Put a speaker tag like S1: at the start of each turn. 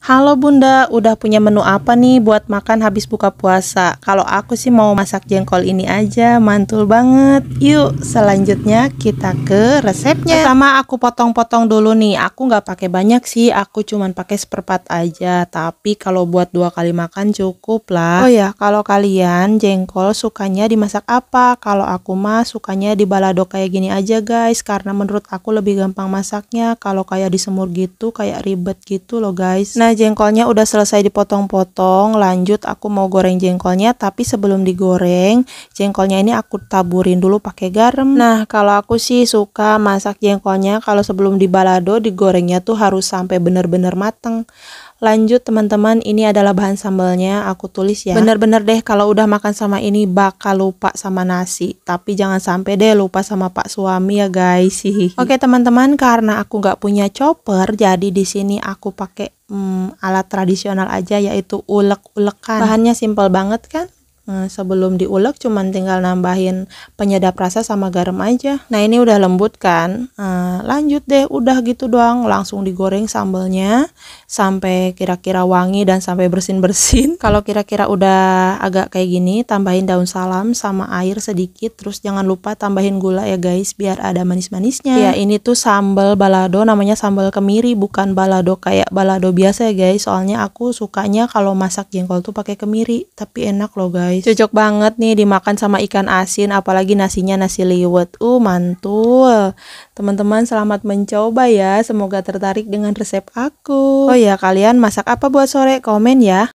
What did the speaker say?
S1: Halo Bunda, udah punya menu apa nih buat makan habis buka puasa? Kalau aku sih mau masak jengkol ini aja, mantul banget. Yuk, selanjutnya kita ke resepnya. Pertama aku potong-potong dulu nih. Aku nggak pakai banyak sih, aku cuman pakai seperempat aja. Tapi kalau buat dua kali makan cukup lah. Oh ya, kalau kalian jengkol sukanya dimasak apa? Kalau aku mah sukanya di balado kayak gini aja guys, karena menurut aku lebih gampang masaknya. Kalau kayak di semur gitu, kayak ribet gitu loh guys. Nah Nah, jengkolnya udah selesai dipotong-potong. Lanjut aku mau goreng jengkolnya, tapi sebelum digoreng, jengkolnya ini aku taburin dulu pakai garam. Nah, kalau aku sih suka masak jengkolnya kalau sebelum dibalado digorengnya tuh harus sampai benar-benar mateng. Lanjut teman-teman, ini adalah bahan sambalnya, aku tulis ya. Bener-bener deh kalau udah makan sama ini bakal lupa sama nasi. Tapi jangan sampai deh lupa sama pak suami ya guys. Oke Oke teman-teman, karena aku nggak punya chopper, jadi di sini aku pakai hmm, alat tradisional aja yaitu ulek-ulekan. Bahannya simpel banget kan? Eh, sebelum diulek cuman tinggal nambahin penyedap rasa sama garam aja nah ini udah lembut kan eh, lanjut deh udah gitu doang langsung digoreng sambelnya sampai kira-kira wangi dan sampai bersin-bersin kalau kira-kira udah agak kayak gini tambahin daun salam sama air sedikit terus jangan lupa tambahin gula ya guys biar ada manis-manisnya ya ini tuh sambal balado namanya sambal kemiri bukan balado kayak balado biasa ya guys soalnya aku sukanya kalau masak jengkol tuh pakai kemiri tapi enak loh guys Cocok banget nih dimakan sama ikan asin apalagi nasinya nasi liwet. Uh, mantul. Teman-teman selamat mencoba ya. Semoga tertarik dengan resep aku. Oh ya, kalian masak apa buat sore? Komen ya.